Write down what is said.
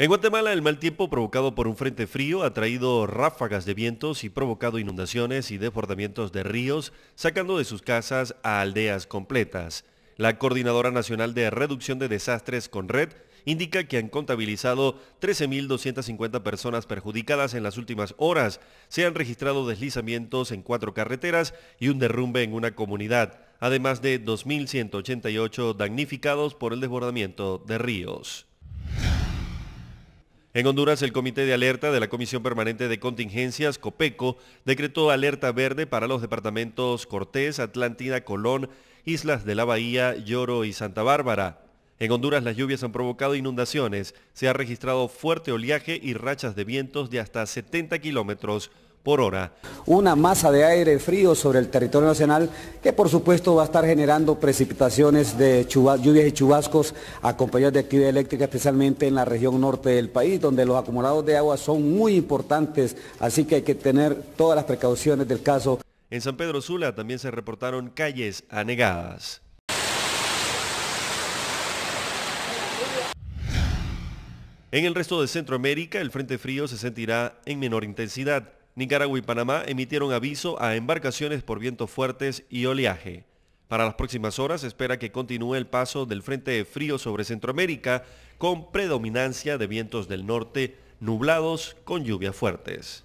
En Guatemala, el mal tiempo provocado por un frente frío ha traído ráfagas de vientos y provocado inundaciones y desbordamientos de ríos, sacando de sus casas a aldeas completas. La Coordinadora Nacional de Reducción de Desastres con Red indica que han contabilizado 13.250 personas perjudicadas en las últimas horas. Se han registrado deslizamientos en cuatro carreteras y un derrumbe en una comunidad, además de 2.188 damnificados por el desbordamiento de ríos. En Honduras, el Comité de Alerta de la Comisión Permanente de Contingencias, COPECO, decretó alerta verde para los departamentos Cortés, Atlántida, Colón, Islas de la Bahía, Lloro y Santa Bárbara. En Honduras las lluvias han provocado inundaciones, se ha registrado fuerte oleaje y rachas de vientos de hasta 70 kilómetros por hora. Una masa de aire frío sobre el territorio nacional que por supuesto va a estar generando precipitaciones de lluvias y chubascos acompañadas de actividad eléctrica, especialmente en la región norte del país, donde los acumulados de agua son muy importantes, así que hay que tener todas las precauciones del caso. En San Pedro Sula también se reportaron calles anegadas. En el resto de Centroamérica, el Frente Frío se sentirá en menor intensidad. Nicaragua y Panamá emitieron aviso a embarcaciones por vientos fuertes y oleaje. Para las próximas horas espera que continúe el paso del frente de frío sobre Centroamérica con predominancia de vientos del norte nublados con lluvias fuertes.